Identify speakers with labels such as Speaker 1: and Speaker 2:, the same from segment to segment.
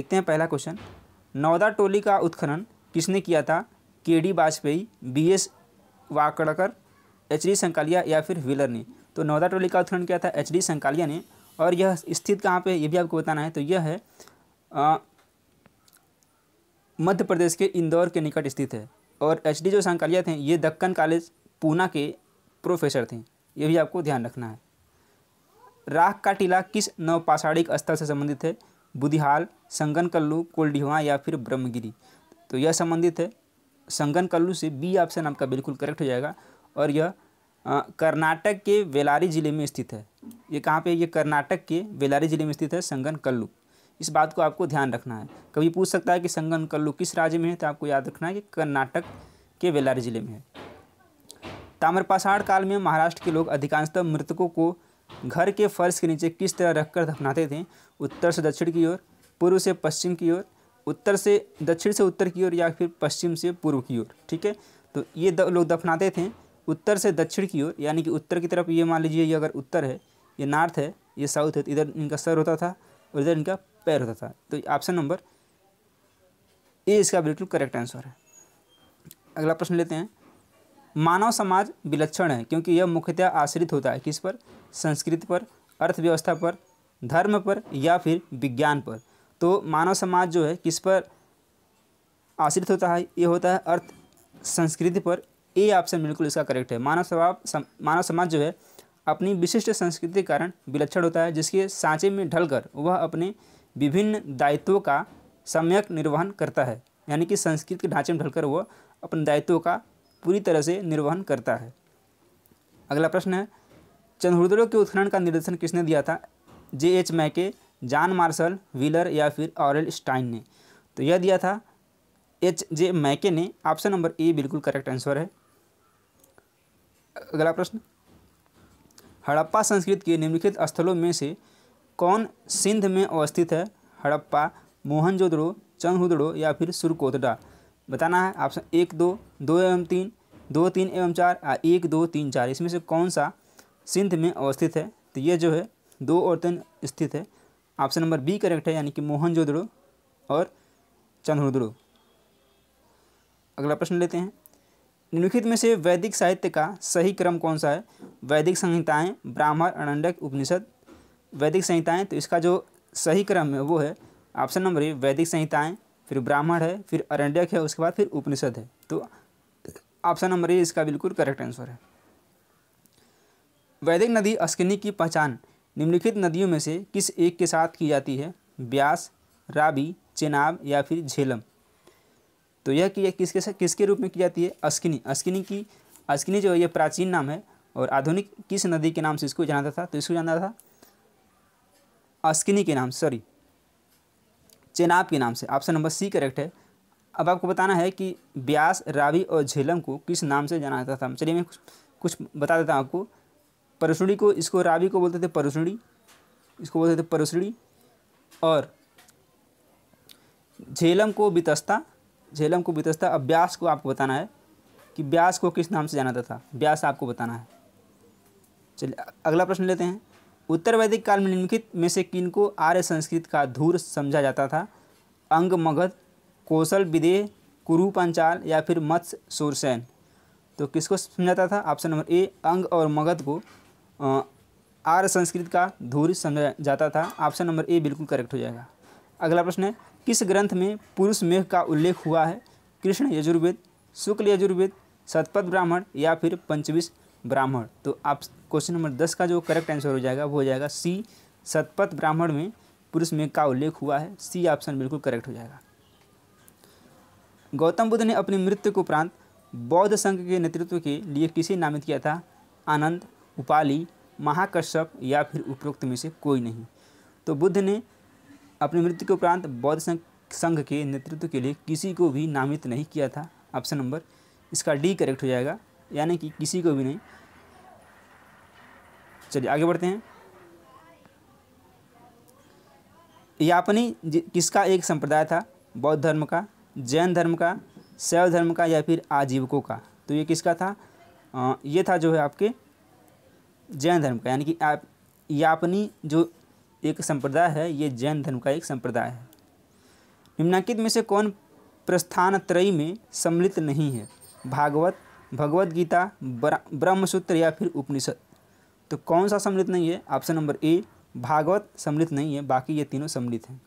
Speaker 1: देखते हैं पहला क्वेश्चन नौदा टोली का उत्खनन किसने किया था K D Vajpeyi B S Wakankar H D Sankalia या फिर व्हीलर ने तो नौदा टोली का उत्खनन किया था एच डी संकालिया ने और यह स्थित कहाँ पे ये भी आपको बताना है तो यह है मध्य प्रदेश के इंदौर के निकट स्थित है और एच डी जो संकालिया थे ये दक्कन कॉलेज पूना के प्रोफेसर थे ये भी आपको ध्यान रखना है राख का टीला किस नवपाषाणिक स्थल से संबंधित है बुधिहाल संगन कल्लू कोल्डिहवा या फिर ब्रह्मगिरी तो यह संबंधित है संगन कल्लू से बी ऑप्शन आपका बिल्कुल करेक्ट हो जाएगा और यह कर्नाटक के वेलारी ज़िले में स्थित है ये कहाँ पे ये कर्नाटक के वेलारी ज़िले में स्थित है संगन कल्लू इस बात को आपको ध्यान रखना है कभी पूछ सकता है कि संगन कल्लू किस राज्य में है तो आपको याद रखना है कि कर्नाटक के वेलारी ज़िले में है ताम्रपाषाण काल में महाराष्ट्र के लोग अधिकांशतः मृतकों को घर के फर्श के नीचे किस तरह रखकर दफनाते थे उत्तर से दक्षिण की ओर पूर्व से पश्चिम की ओर उत्तर से दक्षिण से उत्तर की ओर या फिर पश्चिम से पूर्व की ओर ठीक है तो ये द, लोग दफनाते थे उत्तर से दक्षिण की ओर यानी कि उत्तर की तरफ ये मान लीजिए ये अगर उत्तर है ये नॉर्थ है ये साउथ है तो इधर इनका सर होता था और इधर इनका पैर होता था तो ऑप्शन नंबर ए इसका बिल्कुल करेक्ट आंसर है अगला प्रश्न लेते हैं मानव समाज विलक्षण है क्योंकि यह मुख्यतः आश्रित होता है किस पर संस्कृत पर अर्थव्यवस्था पर धर्म पर या फिर विज्ञान पर तो मानव समाज जो है किस पर आश्रित होता है ये होता है अर्थ संस्कृति पर ये ऑप्शन बिल्कुल इसका करेक्ट है मानव स्वभाव सम, मानव समाज जो है अपनी विशिष्ट संस्कृति के कारण विलक्षण होता है जिसके सांचे में ढलकर वह अपने विभिन्न दायित्वों का सम्यक निर्वहन करता है यानी कि संस्कृत के ढांचे में ढलकर वह अपने दायित्वों का पूरी तरह से निर्वहन करता है अगला प्रश्न है चंद्रोदयों के उत्खनन का निर्देशन किसने दिया था J H Mackay John Marshall Wheeler या फिर ऑरल स्टाइन ने तो यह दिया था एच जे मैके ने ऑप्शन नंबर ए बिल्कुल करेक्ट आंसर है अगला प्रश्न हड़प्पा संस्कृत के निम्नलिखित स्थलों में से कौन सिंध में अवस्थित है हड़प्पा मोहनजोदड़ो चंदहुदड़ो या फिर सुरकोतडा बताना है ऑप्शन एक दो दो एवं तीन दो तीन एवं चार आ एक दो तीन चार इसमें से कौन सा सिंध में अवस्थित है तो ये जो है दो और तीन स्थित है ऑप्शन नंबर बी करेक्ट है यानी कि मोहनजोदड़ो और चंद्रोदड़ो अगला प्रश्न लेते हैं निम्नलिखित में से वैदिक साहित्य का सही क्रम कौन सा है वैदिक संहिताएं ब्राह्मण अनंडक उपनिषद वैदिक संहिताएं तो इसका जो सही क्रम है वो है ऑप्शन नंबर ए वैदिक संहिताएं फिर ब्राह्मण है फिर अरण्यक है उसके बाद फिर उपनिषद है तो ऑप्शन नंबर ए इसका बिल्कुल करेक्ट आंसर है वैदिक नदी अस्किनी की पहचान निम्नलिखित नदियों में से किस एक के साथ की जाती है ब्यास राबी चेनाब या फिर झेलम तो यह कि किसके साथ किसके रूप में की जाती है अस्किनी अस्किनी की अस्किनी जो है यह प्राचीन नाम है और आधुनिक किस नदी के नाम से इसको जाना था तो इसको जाना था अस्किनी के नाम सॉरी चेनाब के नाम से ऑप्शन नंबर सी करेक्ट है अब आपको बताना है कि ब्यास रावी और झेलम को किस नाम से जाना जाता था चलिए मैं कुछ कुछ बता देता हूँ आपको परसुड़ी को इसको रावी को बोलते थे परसुड़ी इसको बोलते थे परसुड़ी और झेलम को बितस्ता झेलम को बितस्ता अब ब्यास को आपको बताना है कि ब्यास को किस नाम से जाना जाता था ब्यास आपको बताना है चलिए अगला प्रश्न लेते हैं उत्तर वैदिक काल में निम्नलिखित में से किन को आर्य संस्कृत का धूर समझा जाता था अंग मगध कौशल विदेह कुरु पंचाल या फिर मत्स्य सूरसेन तो किसको समझाता था ऑप्शन नंबर ए अंग और मगध को आर्य संस्कृत का धूर समझा जाता था ऑप्शन नंबर ए बिल्कुल करेक्ट हो जाएगा अगला प्रश्न है किस ग्रंथ में पुरुष मेघ का उल्लेख हुआ है कृष्ण यजुर्वेद शुक्ल यजुर्वेद शतपथ ब्राह्मण या फिर पंचविश ब्राह्मण तो आप क्वेश्चन नंबर दस का जो करेक्ट आंसर हो जाएगा वो हो जाएगा सी सतपथ ब्राह्मण में पुरुष में का उल्लेख हुआ है सी ऑप्शन बिल्कुल करेक्ट हो जाएगा गौतम बुद्ध ने अपनी मृत्यु के उपरांत बौद्ध संघ के नेतृत्व के लिए किसे नामित किया था आनंद उपाली महाकश्यप या फिर उपरोक्त में से कोई नहीं तो बुद्ध ने अपनी मृत्यु के उपरांत बौद्ध संघ संघ के नेतृत्व के लिए किसी को भी नामित नहीं किया था ऑप्शन नंबर इसका डी करेक्ट हो जाएगा यानी कि किसी को भी नहीं चलिए आगे बढ़ते हैं यापनी किसका एक संप्रदाय था बौद्ध धर्म का जैन धर्म का शैव धर्म का या फिर आजीवकों का तो ये किसका था आ, ये था जो है आपके जैन धर्म का यानी कि आप यापनी जो एक संप्रदाय है ये जैन धर्म का एक संप्रदाय है निम्नांकित में से कौन प्रस्थान त्रयी में सम्मिलित नहीं है भागवत भगवत गीता ब्रह्मसूत्र या फिर उपनिषद तो कौन सा सम्मिलित नहीं है ऑप्शन नंबर ए भागवत सम्मिलित नहीं है बाकी ये तीनों सम्मिलित हैं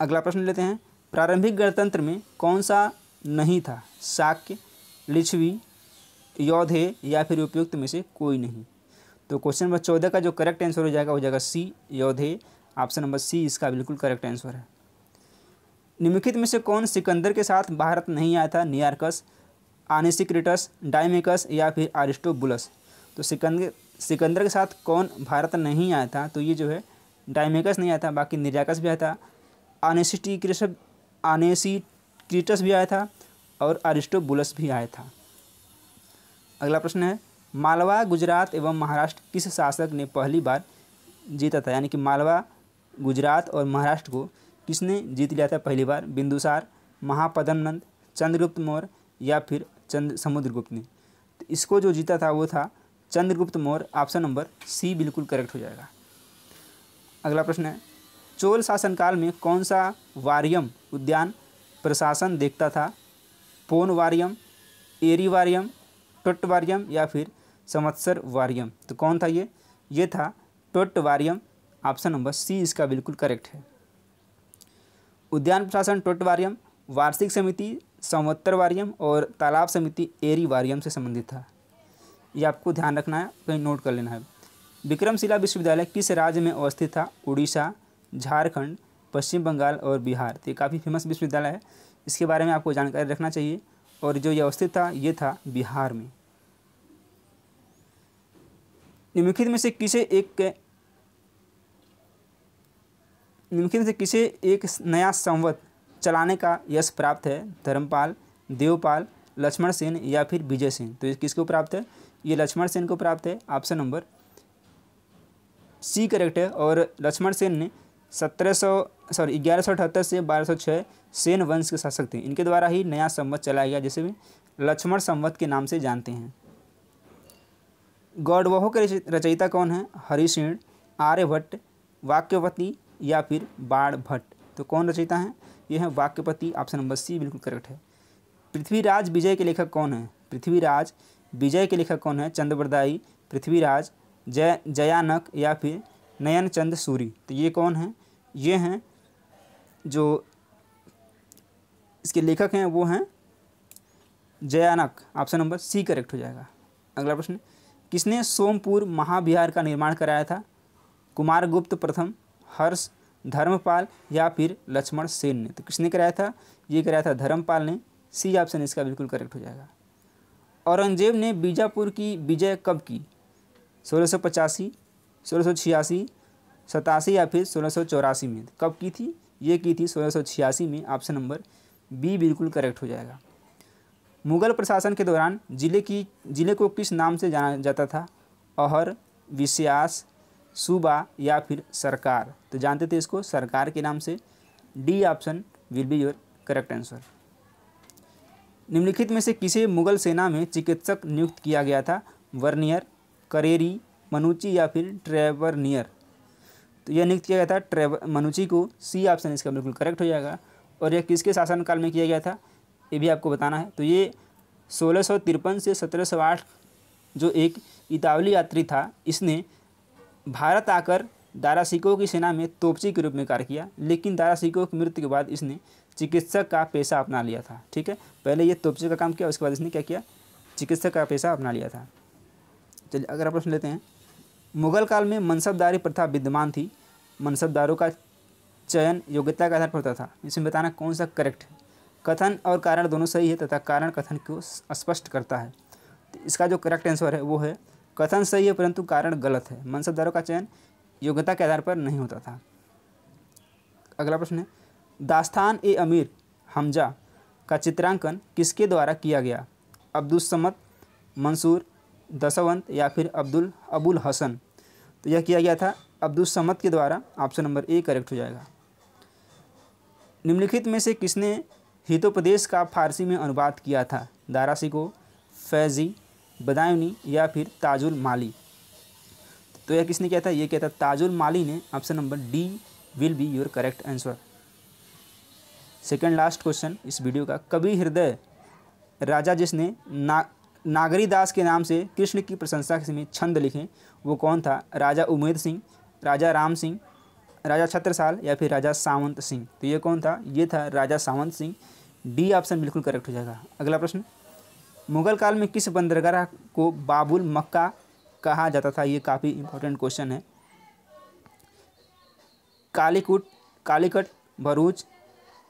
Speaker 1: अगला प्रश्न लेते हैं प्रारंभिक गणतंत्र में कौन सा नहीं था शाक्य लिच्छवी यौधे या फिर उपयुक्त में से कोई नहीं तो क्वेश्चन नंबर चौदह का जो करेक्ट आंसर हो जाएगा वो जाएगा सी यौधे ऑप्शन नंबर सी इसका बिल्कुल करेक्ट आंसर है निम्नलिखित में से कौन सिकंदर के साथ भारत नहीं आया था नियारकस आनिसिक्रिटस डायमेकस या फिर आरिस्टोबुलस तो सिकंदर सिकंदर के साथ कौन भारत नहीं आया था तो ये जो है डायमेकस नहीं आया था बाकी निर्याकस भी आया था आनेसिटिक्रिस आनेसिक्रिटस भी आया था और अरिस्टोबुलस भी आया था अगला प्रश्न है मालवा गुजरात एवं महाराष्ट्र किस शासक ने पहली बार जीता था यानी कि मालवा गुजरात और महाराष्ट्र को किसने जीत लिया था पहली बार बिंदुसार महापदमनंद चंद्रगुप्त मौर्य या फिर चंद्र समुद्रगुप्त ने तो इसको जो जीता था वो था Chandragupta Maurya option number C बिल्कुल करेक्ट हो जाएगा अगला प्रश्न है चोल शासनकाल में कौन सा वारियम उद्यान प्रशासन देखता था पोन वारियम एरी वारियम टोट वारियम या फिर समत्सर वारियम तो कौन था ये ये था टोट वारियम ऑप्शन नंबर सी इसका बिल्कुल करेक्ट है उद्यान प्रशासन टोटवारियम वार्षिक समिति संवत्तर वारियम और तालाब समिति एरी वारियम से संबंधित था ये आपको ध्यान रखना है कहीं नोट कर लेना है विक्रमशिला विश्वविद्यालय किस राज्य में अवस्थित था उड़ीसा झारखंड पश्चिम बंगाल और बिहार तो ये काफ़ी फेमस विश्वविद्यालय है इसके बारे में आपको जानकारी रखना चाहिए और जो ये अवस्थित था ये था बिहार में निम्नलिखित में से किसे एक निम्नलिखित में से किसे एक नया संवत चलाने का यश प्राप्त है धर्मपाल देवपाल लक्ष्मण सेन या फिर विजय सेन तो ये किसको प्राप्त है ये लक्ष्मण सेन को प्राप्त है ऑप्शन नंबर सी करेक्ट है और लक्ष्मण सेन ने सत्रह सॉरी ग्यारह सौ अठहत्तर से बारह सौ छः सेन वंश के शासक थे इनके द्वारा ही नया संवत चलाया गया जिसे भी लक्ष्मण संवत के नाम से जानते हैं गौड़वहों के रचयिता कौन है हरिशीण आर्यभट्ट वाक्यवती या फिर बाण भट्ट तो कौन रचयिता हैं ये है वाक्यपति ऑप्शन नंबर सी बिल्कुल करेक्ट है पृथ्वीराज विजय के लेखक कौन है पृथ्वीराज विजय के लेखक कौन है चंद्रवरदाई पृथ्वीराज जय जयानक या फिर नयन चंद सूरी तो ये कौन है ये हैं जो इसके लेखक हैं वो हैं Jayanak option number C correct हो जाएगा अगला प्रश्न किसने सोमपुर महाविहार का निर्माण कराया था कुमार गुप्त प्रथम हर्ष धर्मपाल या फिर लक्ष्मण सेन ने तो किसने कराया था ये कराया था धर्मपाल ने सी ऑप्शन इसका बिल्कुल करेक्ट हो जाएगा औरंगजेब ने बीजापुर की विजय कब की सोलह सौ पचासी सोलह सौ छियासी सतासी या फिर सोलह सौ चौरासी में कब की थी ये की थी सोलह सौ छियासी में ऑप्शन नंबर बी बिल्कुल करेक्ट हो जाएगा मुगल प्रशासन के दौरान जिले की जिले को किस नाम से जाना जाता था अहर विश्यास सूबा या फिर सरकार तो जानते थे इसको सरकार के नाम से D option will be your correct answer निम्नलिखित में से किसे मुगल सेना में चिकित्सक नियुक्त किया गया था वर्नियर करेरी मनुची या फिर ट्रेवरनियर तो यह नियुक्त किया गया था ट्रेवर मनुची को सी ऑप्शन इसका बिल्कुल करेक्ट हो जाएगा और यह किसके शासनकाल में किया गया था ये भी आपको बताना है तो ये सोलह से सत्रह जो एक इतावली यात्री था इसने भारत आकर दारा शिकोह की सेना में तोपची के रूप में कार्य किया लेकिन दारा शिकोह की मृत्यु के बाद इसने चिकित्सक का पेशा अपना लिया था ठीक है पहले ये तोपची का काम किया उसके बाद इसने क्या किया चिकित्सक का पेशा अपना लिया था चलिए अगर प्रश्न लेते हैं मुगल काल में मनसबदारी प्रथा विद्यमान थी मनसबदारों का चयन योग्यता के आधार पर होता था इसमें बताना कौन सा करेक्ट है कथन और कारण दोनों सही है तथा कारण कथन को स्पष्ट करता है तो इसका जो करेक्ट आंसर है वो है कथन सही है परंतु कारण गलत है मनसबदारों का चयन योग्यता के आधार पर नहीं होता था अगला प्रश्न है दास्तान ए अमीर हमजा का चित्रांकन किसके द्वारा किया गया अब्दुलसमत मंसूर दसवंत या फिर अब्दुल अबुल हसन तो यह किया गया था अब्दुल समत के द्वारा ऑप्शन नंबर ए करेक्ट हो जाएगा निम्नलिखित में से किसने हितोपदेश का फारसी में अनुवाद किया था दारासी को फैजी बदायूनी या फिर ताजुल माली तो यह किसने किया था ये किया था ताजुल माली ने option number D will be your correct answer second last question इस वीडियो का कभी हृदय राजा जिसने ना नागरी दास के नाम से कृष्ण की प्रशंसा में छंद लिखे वो कौन था राजा उमेद सिंह राजा राम सिंह राजा छत्रसाल या फिर राजा सावंत सिंह तो ये कौन था ये था राजा सावंत सिंह डी ऑप्शन बिल्कुल करेक्ट हो जाएगा अगला प्रश्न मुग़ल काल में किस बंदरगाह को बाबुल मक्का कहा जाता था ये काफ़ी इम्पोर्टेंट क्वेश्चन है कालीकुट कालीकट भरूच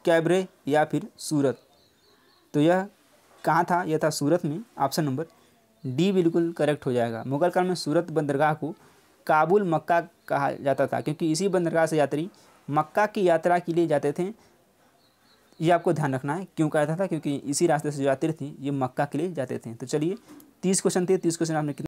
Speaker 1: कैबरे या फिर सूरत तो यह कहाँ था यह था सूरत में ऑप्शन नंबर डी बिल्कुल करेक्ट हो जाएगा मुगल काल में सूरत बंदरगाह को काबुल मक्का कहा जाता था क्योंकि इसी बंदरगाह से यात्री मक्का की यात्रा के लिए जाते थे ये आपको ध्यान रखना है क्यों कहता था क्योंकि इसी रास्ते से जो यात्री थी ये मक्का के लिए जाते थे तो चलिए तीस क्वेश्चन थे तीस क्वेश्चन आपने